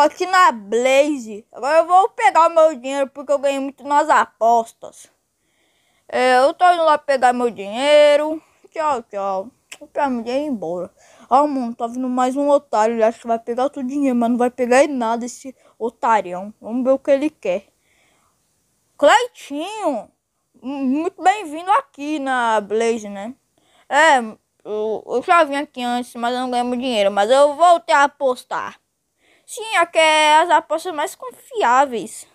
aqui na Blaze. Agora eu vou pegar o meu dinheiro porque eu ganhei muito nas apostas. É, eu tô indo lá pegar meu dinheiro. Tchau, tchau. Pra mim é ir embora. Ah, mano, tá vindo mais um otário. Ele acha que vai pegar todo o dinheiro, mas não vai pegar em nada esse otarião. Vamos ver o que ele quer. Cleitinho, muito bem-vindo aqui na Blaze, né? É, eu, eu já vim aqui antes, mas eu não ganhei muito dinheiro. Mas eu voltei a apostar tinha que é as apostas mais confiáveis.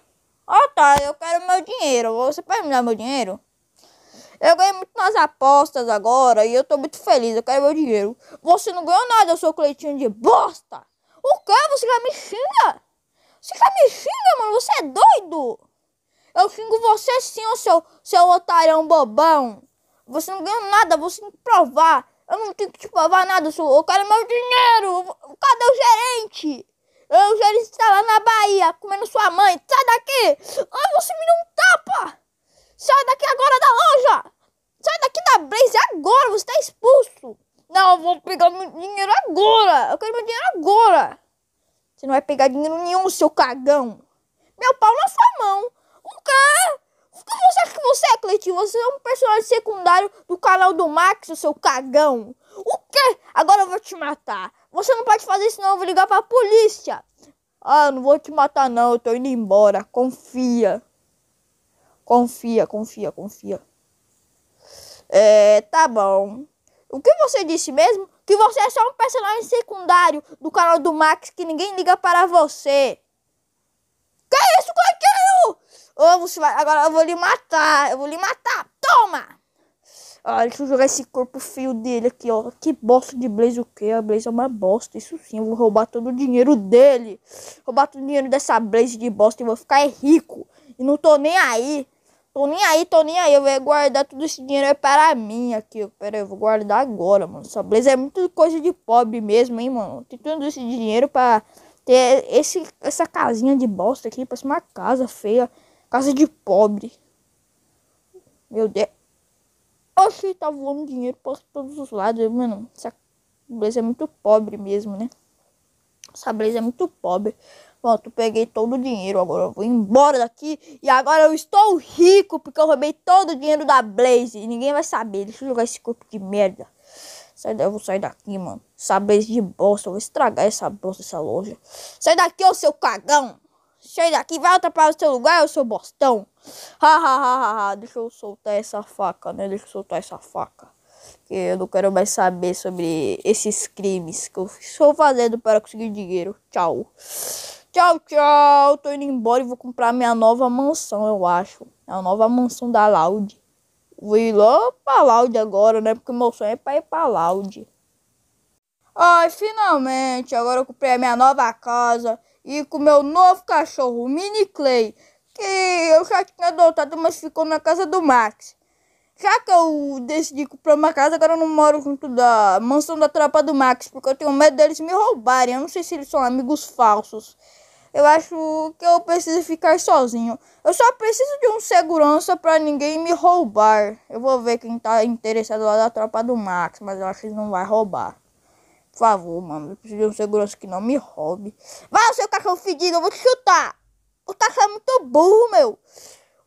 Ó, tá, eu quero meu dinheiro. Você pode me dar meu dinheiro? Eu ganhei muito nas apostas agora e eu tô muito feliz. Eu quero meu dinheiro. Você não ganhou nada, eu sou coletinho de bosta. O que? Você já me xinga? Você já me xinga, mano? Você é doido? Eu xingo você sim, ô seu, seu otarão bobão. Você não ganhou nada, você tem que provar. Eu não tenho que te provar nada, seu. Eu quero meu dinheiro sujeira está lá na Bahia comendo sua mãe. Sai daqui! Ai, você me deu um tapa! Sai daqui agora da loja! Sai daqui da Blaze agora! Você está expulso! Não, eu vou pegar meu dinheiro agora! Eu quero meu dinheiro agora! Você não vai pegar dinheiro nenhum, seu cagão! Meu pau na sua mão! O quê? que você acha que você é, Cleitinho? Você é um personagem secundário do canal do Max, seu cagão! O quê? Agora eu vou te matar! Você não pode fazer isso, não. Eu vou ligar pra polícia. Ah, eu não vou te matar não, eu tô indo embora. Confia. Confia, confia, confia. É, tá bom. O que você disse mesmo? Que você é só um personagem secundário do canal do Max que ninguém liga para você. Que isso, coqueiro? Oh, você vai... Agora eu vou lhe matar, eu vou lhe matar. Toma! Ah, deixa eu jogar esse corpo feio dele aqui, ó. Que bosta de Blaze o que? A Blaze é uma bosta, isso sim. Eu vou roubar todo o dinheiro dele. Roubar todo o dinheiro dessa Blaze de bosta e vou ficar rico. E não tô nem aí. Tô nem aí, tô nem aí. Eu vou guardar todo esse dinheiro para mim aqui. Pera aí, eu vou guardar agora, mano. Essa Blaze é muito coisa de pobre mesmo, hein, mano. Tem todo esse dinheiro pra ter esse, essa casinha de bosta aqui. Parece uma casa feia. Casa de pobre. Meu Deus. Oxi, tá voando dinheiro por todos os lados. Mano, essa Blaze é muito pobre mesmo, né? Essa Blaze é muito pobre. Pronto, peguei todo o dinheiro. Agora eu vou embora daqui. E agora eu estou rico porque eu roubei todo o dinheiro da Blaze. E ninguém vai saber. Deixa eu jogar esse corpo de merda. Sai daí, eu vou sair daqui, mano. Essa Blaze de bolsa. Eu vou estragar essa bolsa, essa loja. Sai daqui, ô seu cagão sai daqui, volta para o seu lugar, eu sou bostão. Ha, ha, ha, ha, Deixa eu soltar essa faca, né? Deixa eu soltar essa faca. Que eu não quero mais saber sobre esses crimes que eu estou fazendo para conseguir dinheiro. Tchau. Tchau, tchau. Tô indo embora e vou comprar minha nova mansão, eu acho. A nova mansão da Loud. Vou ir lá pra Loud agora, né? Porque meu sonho é pra ir pra Loud. Ai, finalmente. Agora eu comprei a minha nova casa e com meu novo cachorro, o Mini Clay, que eu já tinha adotado, mas ficou na casa do Max. Já que eu decidi comprar uma casa, agora eu não moro junto da mansão da tropa do Max, porque eu tenho medo deles me roubarem. Eu não sei se eles são amigos falsos. Eu acho que eu preciso ficar sozinho. Eu só preciso de um segurança para ninguém me roubar. Eu vou ver quem tá interessado lá da tropa do Max, mas eu acho que eles não vai roubar. Por favor, mano. Eu preciso de um segurança que não me roube. Vai, seu cachorro fedido, eu vou te chutar. O cachorro é muito burro, meu.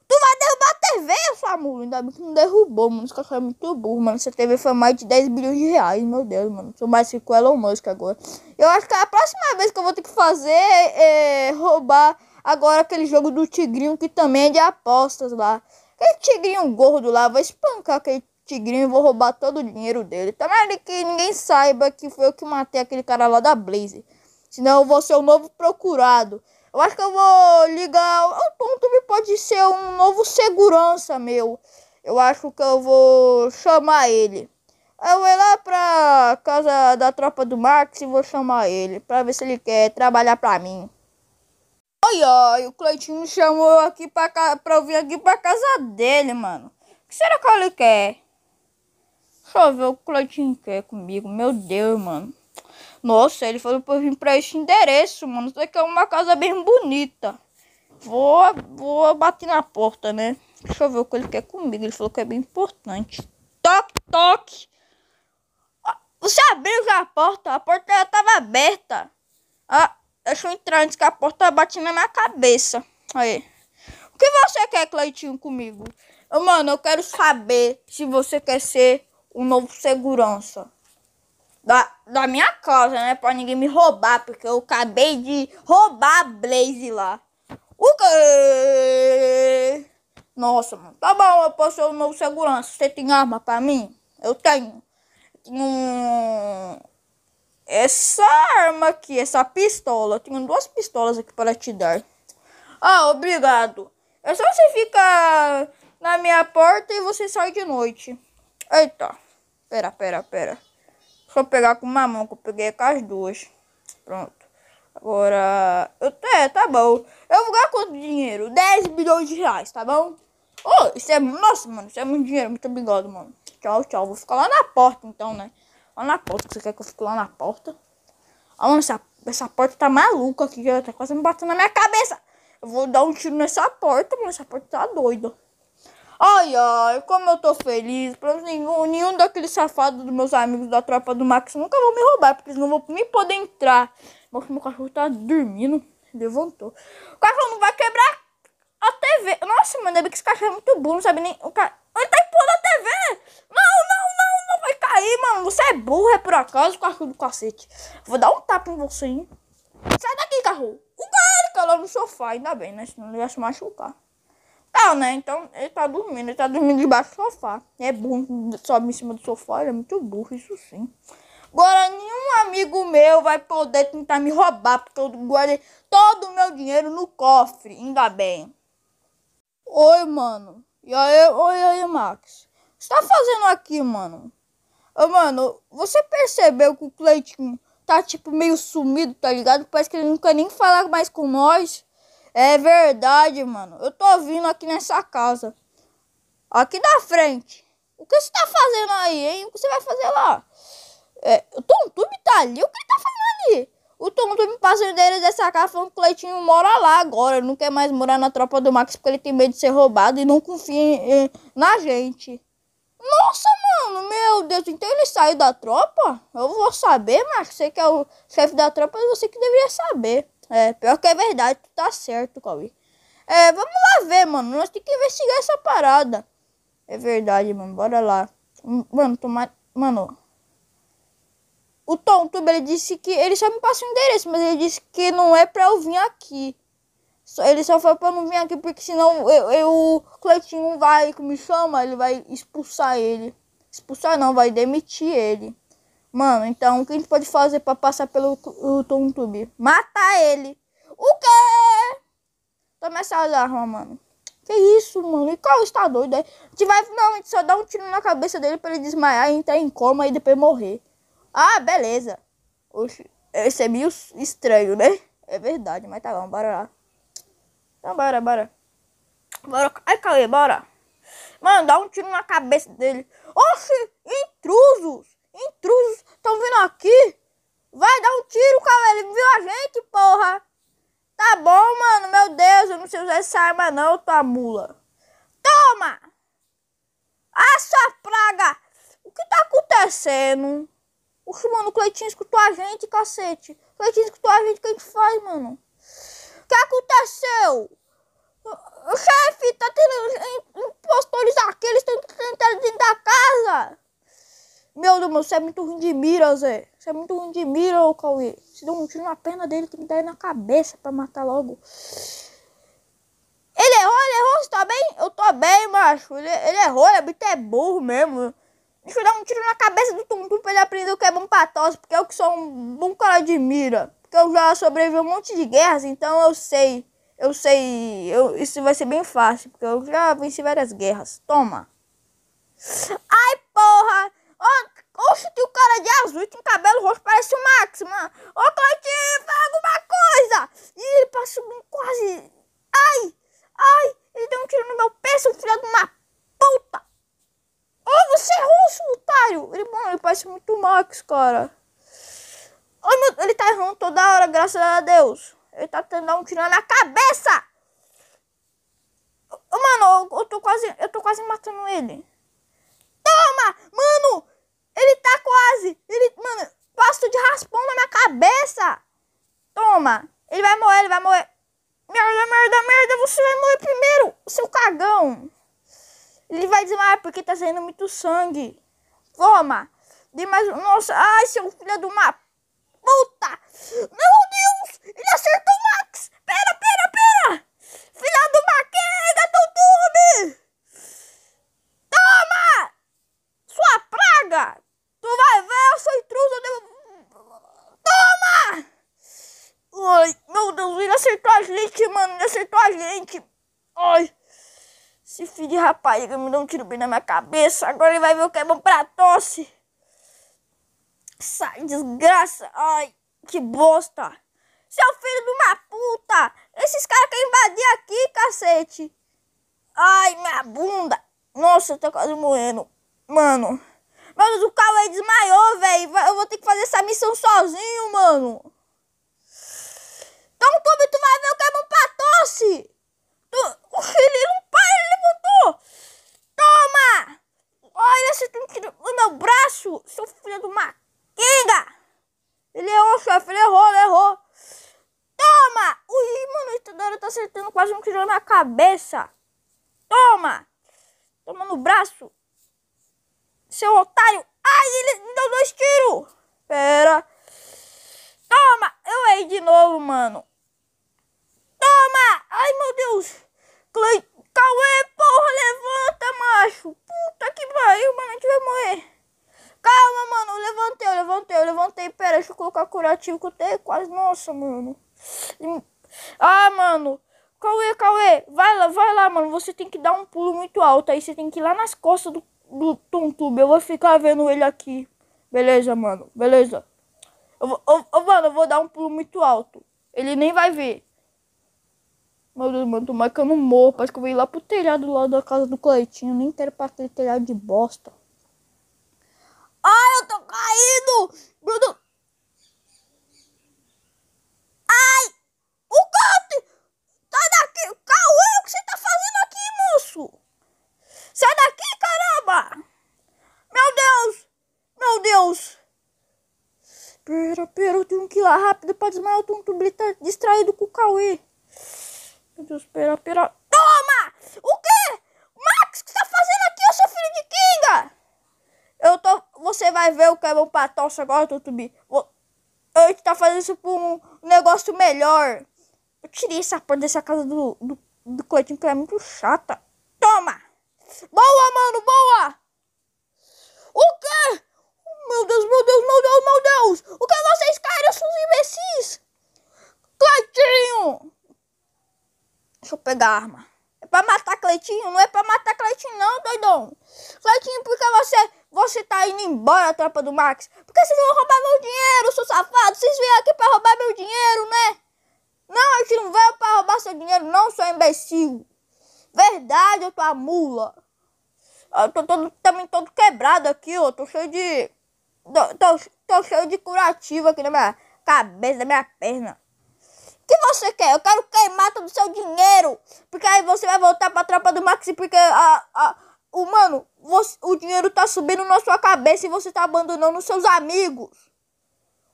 Tu vai derrubar a TV, sua mula. Ainda bem que não derrubou, mano. Esse cachorro é muito burro, mano. Essa TV foi mais de 10 bilhões de reais, meu Deus, mano. Sou mais rico Elon Musk agora. Eu acho que é a próxima vez que eu vou ter que fazer é roubar agora aquele jogo do tigrinho que também é de apostas lá. Aquele tigrinho gordo lá, vai espancar aquele tigrinho e vou roubar todo o dinheiro dele. Tomara tá que ninguém saiba que foi eu que matei aquele cara lá da Blaze. Senão eu vou ser o novo procurado. Eu acho que eu vou ligar. O ponto me pode ser um novo segurança meu. Eu acho que eu vou chamar ele. Eu vou lá pra casa da tropa do Max e vou chamar ele. Pra ver se ele quer trabalhar pra mim. Oi, oi, o Cleitinho chamou aqui pra, pra eu vir aqui pra casa dele, mano. O que será que ele quer? Deixa eu ver o que o Cleitinho quer comigo. Meu Deus, mano. Nossa, ele falou pra eu vir pra este endereço, mano. Isso aqui é uma casa bem bonita. Vou, vou bater na porta, né? Deixa eu ver o que ele quer comigo. Ele falou que é bem importante. Toque, toque. Ah, você abriu já a porta? A porta já tava aberta. Ah, deixa eu entrar antes que a porta bate na minha cabeça. Aí. O que você quer, Cleitinho, comigo? mano, eu quero saber se você quer ser o novo segurança da, da minha casa, né? Pra ninguém me roubar, porque eu acabei de roubar a Blaze lá. O quê? Nossa, mano. Tá bom, eu posso ser o novo segurança. Você tem arma pra mim? Eu tenho. Eu tenho um... Essa arma aqui, essa pistola. Eu tenho duas pistolas aqui para te dar. Ah, obrigado. É só você ficar na minha porta e você sai de noite. Eita. Pera, pera, pera. Deixa eu pegar com uma mão, que eu peguei com as duas. Pronto. Agora... Eu, é, tá bom. Eu vou ganhar quanto dinheiro? 10 bilhões de reais, tá bom? Oh, isso é... Nossa, mano, isso é muito dinheiro. Muito obrigado, mano. Tchau, tchau. Vou ficar lá na porta, então, né? Lá na porta. Você quer que eu fique lá na porta? Ah, mano, essa, essa porta tá maluca aqui. Já tá quase me batendo na minha cabeça. Eu vou dar um tiro nessa porta, mano. Essa porta tá doida. Ai, ai, como eu tô feliz. Pra nenhum, nenhum daqueles safados dos meus amigos da tropa do Max nunca vão me roubar, porque eles não vão nem poder entrar. Mas meu cachorro tá dormindo. Levantou. O cachorro não vai quebrar a TV. Nossa, mano, é que esse cachorro é muito burro, não sabe nem. O ca... Ele tá empurrando a TV! Não, não, não, não vai cair, mano. Você é burro, é por acaso, cachorro do cacete. Vou dar um tapa em você, hein? Sai daqui, cachorro. O cara, lá no sofá, ainda bem, né? Senão ele vai se machucar. Não, né? Então ele tá dormindo, ele tá dormindo debaixo do sofá. É burro, sobe em cima do sofá, ele é muito burro, isso sim. Agora nenhum amigo meu vai poder tentar me roubar, porque eu guardei todo o meu dinheiro no cofre, ainda bem. Oi, mano. E aí, oi aí, Max. O que você tá fazendo aqui, mano? Ô, mano, você percebeu que o Cleitinho tá tipo meio sumido, tá ligado? Parece que ele não quer nem falar mais com nós. É verdade, mano. Eu tô vindo aqui nessa casa. Aqui da frente. O que você tá fazendo aí, hein? O que você vai fazer lá? É, o Tom Tube tá ali? O que ele tá fazendo ali? O Tom Tube passou dele dessa casa falando que o Leitinho mora lá agora. Ele não quer mais morar na tropa do Max porque ele tem medo de ser roubado e não confia em, em, na gente. Nossa, mano, meu Deus, então ele saiu da tropa? Eu vou saber, Max. Você que é o chefe da tropa, é você que deveria saber. É, pior que é verdade, tu tá certo, Cauê. É, vamos lá ver, mano. Nós temos que investigar essa parada. É verdade, mano. Bora lá. Hum, mano, tomar. Mano. O Tom Tuber, ele disse que. Ele só me passou o endereço, mas ele disse que não é pra eu vir aqui. Só, ele só falou pra eu não vir aqui, porque senão eu, eu, o Cleitinho vai que me chama, ele vai expulsar ele. Expulsar não, vai demitir ele. Mano, então o que a gente pode fazer para passar pelo Tom Tube? Matar ele. O quê? Toma essas armas, mano. Que isso, mano? E qual está doido aí? A gente vai finalmente só dar um tiro na cabeça dele para ele desmaiar, entrar em coma e depois morrer. Ah, beleza. Oxi, esse é meio estranho, né? É verdade, mas tá bom, bora lá. Então bora, bora. Bora. Ai, Cauê, bora. Mano, dá um tiro na cabeça dele. Oxi, intrusos! Intrusos estão vindo aqui. Vai dar um tiro, cara. Ele viu a gente, porra. Tá bom, mano. Meu Deus, eu não sei usar essa arma não, tua mula. Toma! Ah, sua praga! O que tá acontecendo? Oxe, mano, o Cleitinho escutou a gente, cacete. O Cleitinho escutou a gente, o que a gente faz, mano? O que aconteceu? O chefe tá tendo impostores aqui, eles estão tentando dentro da casa. Meu Deus, meu, você é muito ruim de mira, Zé. Você é muito ruim de mira, ô Cauê. Se deu um tiro na perna dele, tem que dar na cabeça pra matar logo. Ele errou, ele errou, você tá bem? Eu tô bem, macho. Ele, ele errou, ele é muito é burro mesmo. Deixa eu dar um tiro na cabeça do Tum Tum pra ele aprender o que é bom pra tosse, porque eu que sou um bom cara de mira. Porque eu já sobrevivi a um monte de guerras, então eu sei. Eu sei, eu, isso vai ser bem fácil, porque eu já venci várias guerras. Toma. Ai, porra! oh oxe, que o cara de azul e tem cabelo roxo, parece o Max, mano. Ô, Cleitinho, faz alguma coisa! E ele passou quase... Ai! Ai! Ele deu um tiro no meu pé, seu filho de uma puta! Ô, oh, você é russo, otário! Ele, mano, ele parece muito o Max, cara. oh meu... Ele tá errando toda hora, graças a Deus. Ele tá tentando dar um tiro na cabeça! Mano, eu, eu, tô quase. Eu tô quase matando ele. Toma! Mano! Ele tá quase. Ele, mano, pasto de raspão na minha cabeça. Toma. Ele vai morrer, ele vai morrer. Merda, merda, merda. Você vai morrer primeiro, seu cagão. Ele vai desmaiar porque tá saindo muito sangue. Toma. Dei mais. Nossa, ai, seu filho de uma puta. Meu Deus, ele acertou acertou a gente, mano. Ele acertou a gente. Ai. Esse filho de rapariga me deu um tiro bem na minha cabeça. Agora ele vai ver o que é bom pra tosse. Sai, desgraça. Ai, que bosta. Seu filho de uma puta. Esses caras querem invadir aqui, cacete. Ai, minha bunda. Nossa, eu tô quase morrendo. Mano. Mano, o Cauê desmaiou, velho. Eu vou ter que fazer essa missão sozinho, mano. Então, Tobi, tu vai ver o que é bom pra tosse. Tu, o filho não para, ele levantou. Toma! Olha, você tem que no meu braço, seu filho do mar. quinga. Ele errou, chefe, ele errou, ele errou. Toma! Ui, mano, o Itadora tá acertando quase um tiro na cabeça. Toma! Toma no braço. Seu otário. Ai, ele me deu dois tiros. Pera. Toma! Eu errei de novo, mano calma, Ai, meu Deus! Clay... Cauê, porra, levanta, macho! Puta que pariu, mano, a gente vai morrer. Calma, mano, eu levantei, eu levantei, eu levantei. Pera, deixa eu colocar curativo que eu tenho quase. Nossa, mano. Hum. Ah, mano. Cauê, Cauê, vai lá, vai lá, mano. Você tem que dar um pulo muito alto. Aí você tem que ir lá nas costas do, do Eu vou ficar vendo ele aqui. Beleza, mano, beleza. Eu, eu, eu, mano, eu vou dar um pulo muito alto. Ele nem vai ver. Meu Deus, mano, tomara que eu não morro. Parece que eu vou ir lá pro telhado lá da casa do coletinho, Nem quero pra aquele telhado de bosta. Ai, eu tô caindo! Bruno! Ai! O Cote! Tá daqui! Cauê, o que você tá fazendo aqui, moço? Sai é daqui, caramba! Meu Deus! Meu Deus! Pera, pera, eu tenho que ir lá rápido pra desmaiar Eu tô um tá distraído com o Cauê. Meu Deus, pera, pera. Toma! O quê? Max, o que tá fazendo aqui, eu sou filho de Kinga? Eu tô... Você vai ver o que é meu patocha agora, Tutubi. Eu tá fazendo isso por um negócio melhor. Eu tirei essa porra dessa casa do, do, do Cleitinho, que é muito chata. Toma! Boa, mano, boa! O quê? Meu Deus, meu Deus, meu Deus, meu Deus! O que vocês querem, seus imbecis? Cleitinho! Deixa eu pegar a arma. É pra matar Cleitinho? Não é pra matar Cleitinho não, doidão. Cleitinho, por que você, você tá indo embora, tropa do Max? Porque vocês vão roubar meu dinheiro, seu safado. Vocês vieram aqui pra roubar meu dinheiro, né? Não, a gente não veio pra roubar seu dinheiro não, seu imbecil. Verdade, eu tô a mula. Eu tô todo, também todo quebrado aqui, ó. Tô cheio de... Tô, tô, tô cheio de curativo aqui na minha cabeça, na minha perna que você quer? Eu quero queimar todo o seu dinheiro. Porque aí você vai voltar pra tropa do Maxi. Porque a, a, o mano, você, o dinheiro tá subindo na sua cabeça e você tá abandonando seus amigos.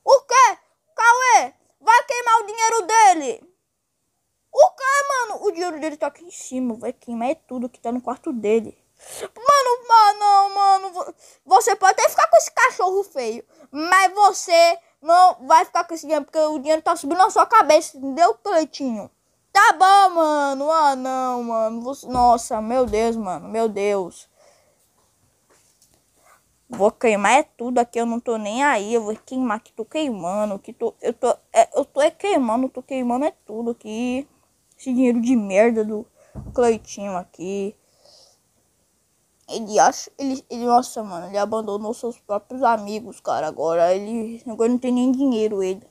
O quê? Cauê, vai queimar o dinheiro dele. O quê, mano? O dinheiro dele tá aqui em cima. Vai queimar tudo que tá no quarto dele. Mano, mano, mano, você pode até ficar com esse cachorro feio, mas você não vai ficar com esse dinheiro, porque o dinheiro tá subindo na sua cabeça, entendeu, Cleitinho? Tá bom, mano. Ah, não, mano. Você... Nossa, meu Deus, mano. Meu Deus. Vou queimar é tudo aqui, eu não tô nem aí. Eu vou queimar que tô queimando, que tô... Eu tô, é, eu tô é queimando, tô queimando é tudo aqui. Esse dinheiro de merda do Cleitinho aqui. Ele acha. Ele, ele, nossa, mano, ele abandonou seus próprios amigos, cara. Agora ele. Agora não tem nem dinheiro ele.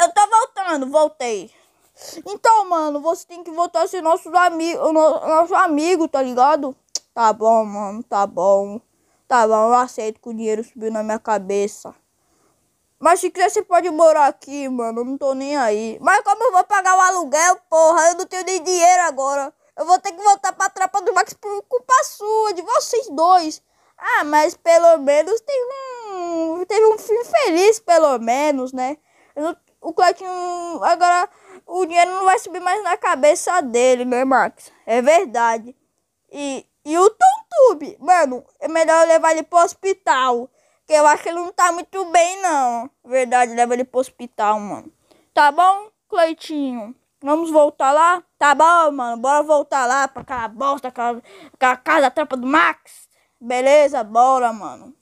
Eu tô voltando, voltei. Então, mano, você tem que voltar a ser nossos amigos, nosso amigo, tá ligado? Tá bom, mano, tá bom. Tá bom, eu aceito que o dinheiro subiu na minha cabeça. Mas se quiser, você pode morar aqui, mano. Eu não tô nem aí. Mas como eu vou pagar o aluguel, porra? Eu não tenho nem dinheiro agora. Eu vou ter que voltar pra tropa do Max por culpa sua, de vocês dois. Ah, mas pelo menos teve um. Teve um fim feliz, pelo menos, né? o Cleitinho. Agora o dinheiro não vai subir mais na cabeça dele, né, Max? É verdade. E, e o Tom Tube, mano, é melhor levar ele pro hospital. Que eu acho que ele não tá muito bem, não. Verdade, leva ele pro hospital, mano. Tá bom, Cleitinho? Vamos voltar lá? Tá bom, mano. Bora voltar lá pra aquela bosta, aquela, aquela casa tropa do Max. Beleza, bora, mano.